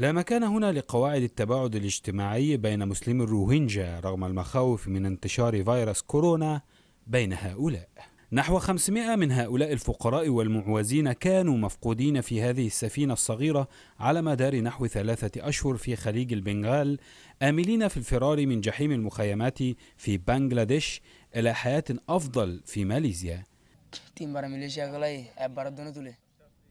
لا مكان هنا لقواعد التباعد الاجتماعي بين مسلمي الروهينجا رغم المخاوف من انتشار فيروس كورونا بين هؤلاء نحو 500 من هؤلاء الفقراء والمعوزين كانوا مفقودين في هذه السفينة الصغيرة على مدار نحو ثلاثة أشهر في خليج البنغال آملين في الفرار من جحيم المخيمات في بنغلاديش إلى حياة أفضل في ماليزيا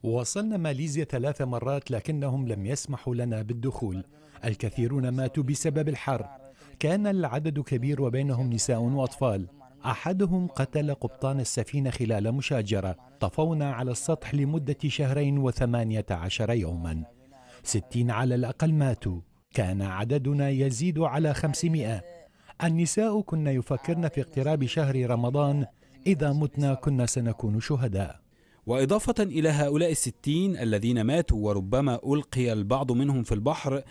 وصلنا ماليزيا ثلاث مرات لكنهم لم يسمحوا لنا بالدخول الكثيرون ماتوا بسبب الحر كان العدد كبير وبينهم نساء وأطفال أحدهم قتل قبطان السفينة خلال مشاجرة طفونا على السطح لمدة شهرين وثمانية عشر يوما ستين على الأقل ماتوا كان عددنا يزيد على خمسمائة النساء كن يفكرن في اقتراب شهر رمضان إذا متنا كنا سنكون شهداء وإضافة إلى هؤلاء الستين الذين ماتوا وربما ألقي البعض منهم في البحر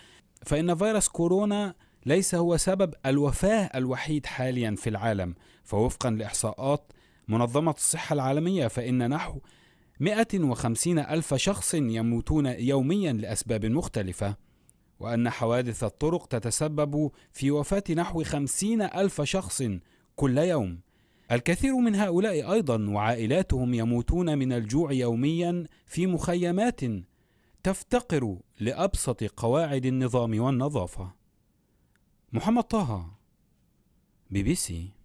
فإن فيروس كورونا ليس هو سبب الوفاة الوحيد حاليا في العالم فوفقا لإحصاءات منظمة الصحة العالمية فإن نحو 150 ألف شخص يموتون يوميا لأسباب مختلفة وأن حوادث الطرق تتسبب في وفاة نحو 50 ألف شخص كل يوم الكثير من هؤلاء ايضا وعائلاتهم يموتون من الجوع يوميا في مخيمات تفتقر لابسط قواعد النظام والنظافه محمد طه بي بي سي